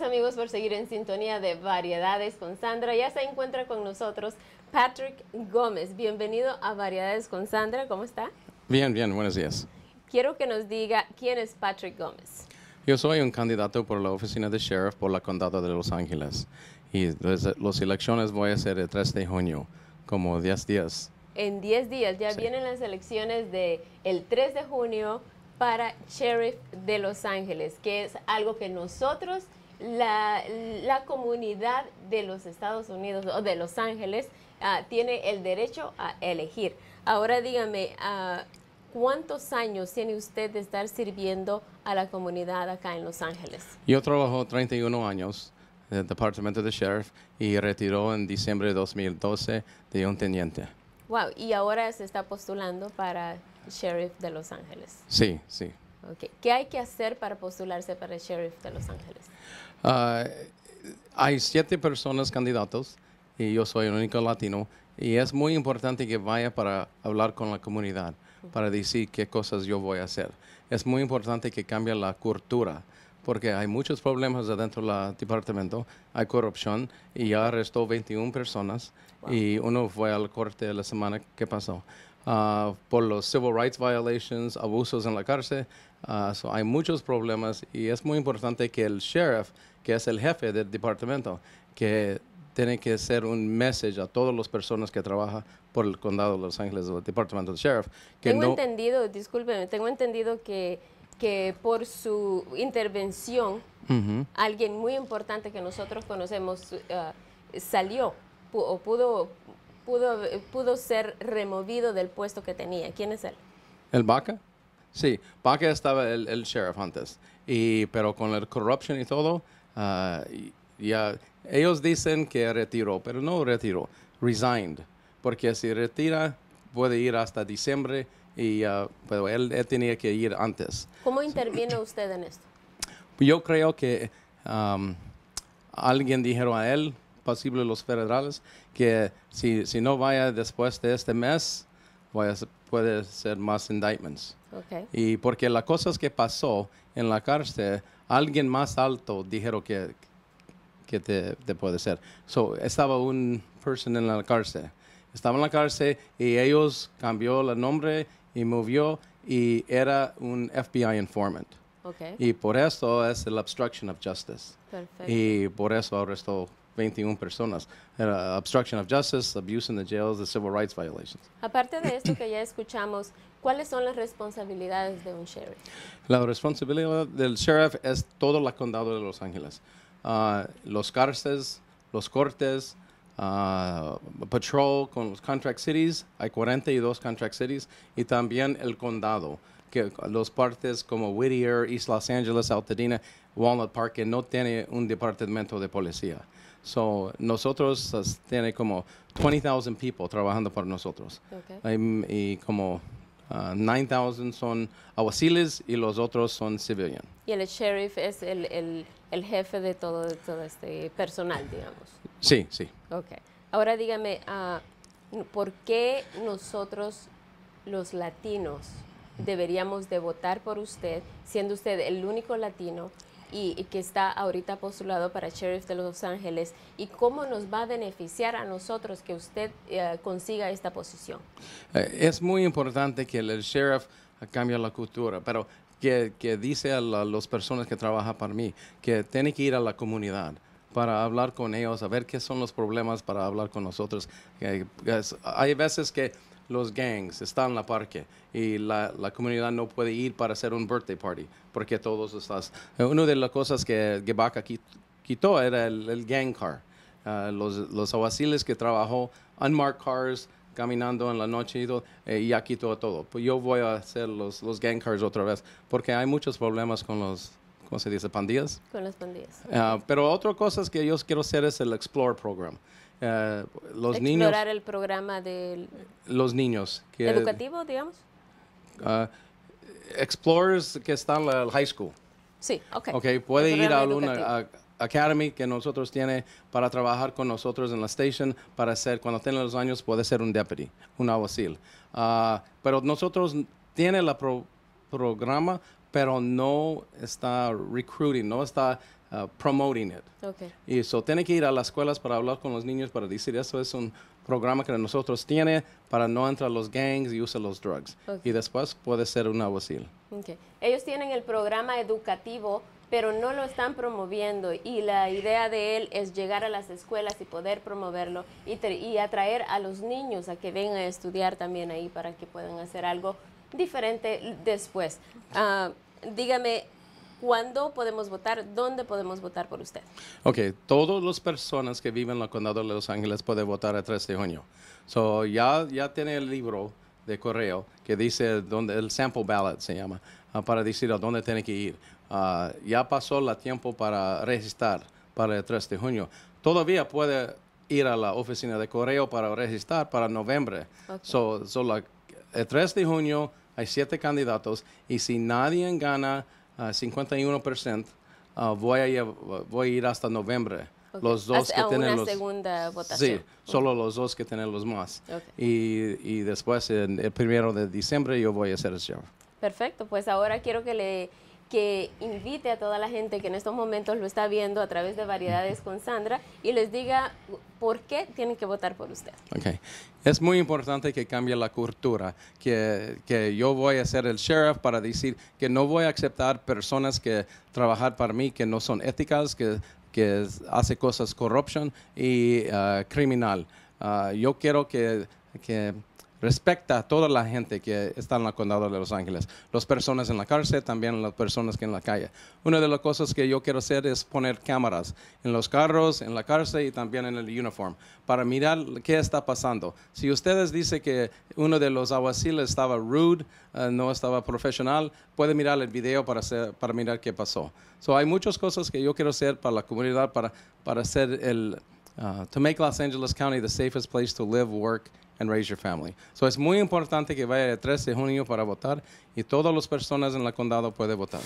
amigos por seguir en sintonía de Variedades con Sandra. Ya se encuentra con nosotros Patrick Gómez. Bienvenido a Variedades con Sandra. ¿Cómo está? Bien, bien, buenos días. Quiero que nos diga quién es Patrick Gómez. Yo soy un candidato por la oficina de sheriff por la condado de Los Ángeles y los las elecciones voy a hacer el 3 de junio, como 10 días. En 10 días, ya vienen las elecciones del el 3 de junio para sheriff de Los Ángeles, que es algo que nosotros la, comunidad de los Estados Unidos o de Los Ángeles ah, tiene el derecho a elegir. Ahora dígame, ah, ¿cuántos años tiene usted de estar sirviendo a la comunidad acá en Los Ángeles? Yo trabajo 31 años en el Departamento de Sheriff y retiró en diciembre de 2012 de un teniente. Wow, y ahora se está postulando para Sheriff de Los Ángeles. Sí, sí. ¿Qué hay que hacer para postularse para el sheriff de Los Ángeles? Ah, hay siete personas candidatos y yo soy el único latino y es muy importante que vaya para hablar con la comunidad, para decir qué cosas yo voy a hacer. Es muy importante que cambie la cultura porque hay muchos problemas adentro del departamento, hay corrupción y ya arrestó 21 personas y uno fue al corte la semana que pasó. Uh, por los civil rights violations, abusos en la cárcel. Uh, hay muchos problemas y es muy importante que el sheriff, que es el jefe del departamento, que tiene que ser un message a todas las personas que trabajan por el condado de Los Ángeles, el departamento del sheriff. tengo entendido, discúlpeme, tengo entendido que que por su intervención, alguien muy importante que nosotros conocemos uh, salió o pudo pudo, pudo ser removido del puesto que tenía. ¿Quién es él? ¿El Baca? Sí, Baca estaba el, sheriff antes. Y, pero con la corrupción y todo, ah, ya, ellos dicen que retiró, pero no retiró, resigned. Porque si retira, puede ir hasta diciembre y pero él, él, tenía que ir antes. ¿Cómo interviene usted en esto? Yo creo que um, alguien dijeron a él, los federales, que si, si no vaya después de este mes, puede ser más indictments. Y porque las cosas que pasó en la cárcel, alguien más alto dijeron que, que te, te puede ser. estaba un person en la cárcel. Estaba en la cárcel y ellos cambió el nombre y movió y era un FBI informant. Y por eso es el obstruction of justice. Y por eso ahora arrestó 21 personas. obstruction of justice, abuse in the jails, the civil rights violations. Aparte de esto que ya escuchamos, ¿cuáles son las responsabilidades de un sheriff? La responsabilidad del sheriff es todo el condado de Los Ángeles. Ah, los cárceles, los cortes, ah, patrol con los contract cities, hay 42 contract cities, y también el condado, que los partes como Whittier, East Los Angeles, Altadena, Walnut Park, que no tiene un departamento de policía. So, nosotros tenemos tiene como 20,000 people trabajando por nosotros. y como 9,000 ah, son aguaciles y los otros son civilian. Y el sheriff es el, jefe de todo, todo este personal, digamos. Sí, sí. Okay. Ahora dígame, ah, ¿por qué nosotros los latinos deberíamos de votar por usted, siendo usted el único latino y, que está ahorita postulado para Sheriff de Los Ángeles y cómo nos va a beneficiar a nosotros que usted eh, consiga esta posición. Eh, es muy importante que el Sheriff cambie la cultura, pero que, que dice a las personas que trabajan para mí que tiene que ir a la comunidad para hablar con ellos, a ver qué son los problemas para hablar con nosotros. Eh, hay veces que los gangs están en la parque y la, comunidad no puede ir para hacer un birthday party porque todos están... Eh, una de las cosas que Gebaka quitó era el, gang car. Ah, los, los que trabajó unmarked cars caminando en la noche y todo, eh, ya quitó todo. Pues yo voy a hacer los, los gang cars otra vez porque hay muchos problemas con los ¿cómo se dice? Pandillas. Con las pandillas. Ah, pero otra cosa que yo quiero hacer es el Explore Program. Eh, los Explorar niños. Explorar el programa de los niños. Que, educativo, digamos. Ah, explorers que están en el high school. Sí, ok. Ok, puede ir a una academy que nosotros tiene para trabajar con nosotros en la station para hacer, cuando tenga los años, puede ser un deputy, un alguacil. Ah, pero nosotros tiene la programa pero no está recruiting, no está uh, promoting it. Okay. Y eso tiene que ir a las escuelas para hablar con los niños para decir eso es un programa que nosotros tiene para no entrar a los gangs y usar los drugs. Y después puede ser un abusil. Ellos tienen el programa educativo pero no lo están promoviendo y la idea de él es llegar a las escuelas y poder promoverlo y, y atraer a los niños a que vengan a estudiar también ahí para que puedan hacer algo diferente después. Ah, dígame, ¿Cuándo podemos votar? ¿Dónde podemos votar por usted? Ok, todas las personas que viven en el condado de Los Ángeles puede votar el 3 de junio. So, ya, ya tiene el libro de correo que dice donde el sample ballot se llama, ah, para decir a dónde tiene que ir. Ah, ya pasó el tiempo para registrar para el 3 de junio. Todavía puede ir a la oficina de correo para registrar para noviembre. So, el 3 de junio hay siete candidatos y si nadie gana uh, ah, 51%, ah, voy, a, voy a ir hasta noviembre. Los dos que tienen los, segunda votación. Sí, solo los dos que tienen los más. Y, después, el, el primero de diciembre, yo voy a hacer el show. Perfecto, pues ahora quiero que le que invite a toda la gente que en estos momentos lo está viendo a través de Variedades con Sandra y les diga por qué tienen que votar por usted. Okay. Es muy importante que cambie la cultura, que, que yo voy a ser el sheriff para decir que no voy a aceptar personas que trabajan para mí que no son éticas, que, que hace cosas corrupción y ah, criminal. Ah, yo quiero que, que respecta a toda la gente que está en el condado de Los Ángeles, las personas en la cárcel, también las personas que en la calle. Una de las cosas que yo quiero hacer es poner cámaras en los carros, en la cárcel y también en el uniforme para mirar qué está pasando. Si ustedes dicen que uno de los aguaciles estaba rude, eh, no estaba profesional, puede mirar el video para, hacer, para mirar qué pasó. hay muchas cosas que yo quiero hacer para la comunidad, para, para hacer el Uh, to make Los Angeles County the safest place to live, work, and raise your family. So it's muy importante que vaya el 13 de junio para votar y todas las personas en el condado pueden votar.